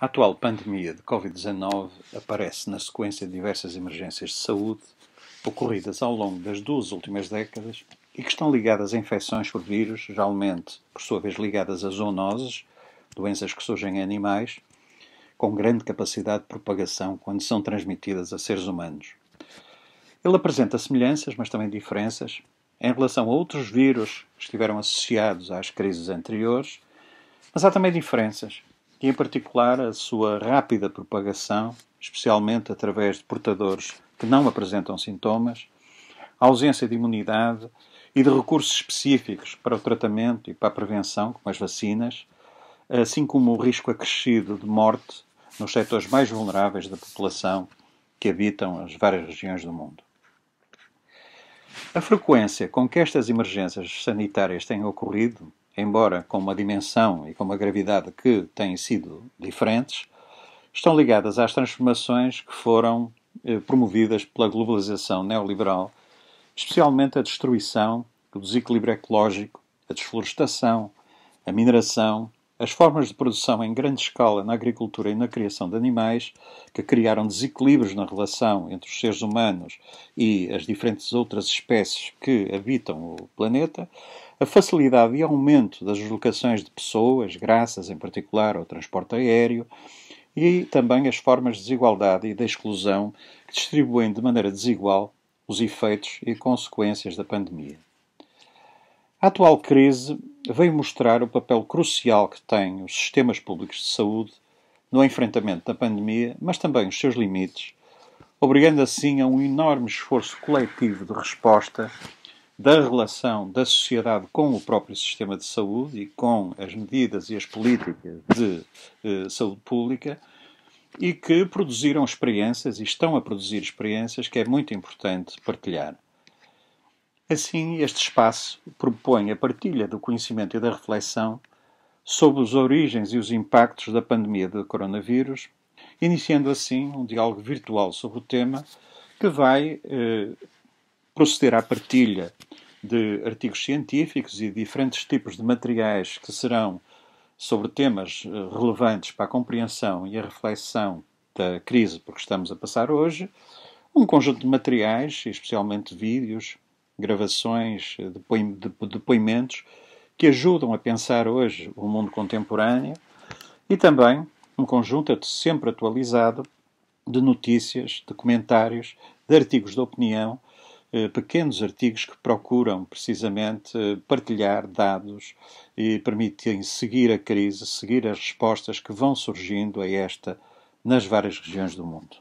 A atual pandemia de Covid-19 aparece na sequência de diversas emergências de saúde ocorridas ao longo das duas últimas décadas e que estão ligadas a infecções por vírus, geralmente, por sua vez, ligadas a zoonoses, doenças que surgem em animais, com grande capacidade de propagação quando são transmitidas a seres humanos. Ele apresenta semelhanças, mas também diferenças, em relação a outros vírus que estiveram associados às crises anteriores, mas há também diferenças, e, em particular, a sua rápida propagação, especialmente através de portadores que não apresentam sintomas, a ausência de imunidade e de recursos específicos para o tratamento e para a prevenção, como as vacinas, assim como o risco acrescido de morte nos setores mais vulneráveis da população que habitam as várias regiões do mundo. A frequência com que estas emergências sanitárias têm ocorrido embora com uma dimensão e com uma gravidade que têm sido diferentes, estão ligadas às transformações que foram eh, promovidas pela globalização neoliberal, especialmente a destruição, o desequilíbrio ecológico, a desflorestação, a mineração, as formas de produção em grande escala na agricultura e na criação de animais, que criaram desequilíbrios na relação entre os seres humanos e as diferentes outras espécies que habitam o planeta, a facilidade e aumento das deslocações de pessoas, graças em particular ao transporte aéreo, e também as formas de desigualdade e da de exclusão que distribuem de maneira desigual os efeitos e consequências da pandemia. A atual crise veio mostrar o papel crucial que têm os sistemas públicos de saúde no enfrentamento da pandemia, mas também os seus limites, obrigando assim a um enorme esforço coletivo de resposta da relação da sociedade com o próprio sistema de saúde e com as medidas e as políticas de eh, saúde pública e que produziram experiências e estão a produzir experiências que é muito importante partilhar. Assim, este espaço propõe a partilha do conhecimento e da reflexão sobre os origens e os impactos da pandemia do coronavírus, iniciando assim um diálogo virtual sobre o tema que vai eh, proceder à partilha de artigos científicos e diferentes tipos de materiais que serão sobre temas eh, relevantes para a compreensão e a reflexão da crise por que estamos a passar hoje, um conjunto de materiais, especialmente vídeos, gravações, eh, depoimentos, que ajudam a pensar hoje o mundo contemporâneo e também um conjunto sempre atualizado de notícias, de comentários, de artigos de opinião eh, pequenos artigos que procuram precisamente eh, partilhar dados e permitem seguir a crise, seguir as respostas que vão surgindo a esta nas várias regiões do mundo.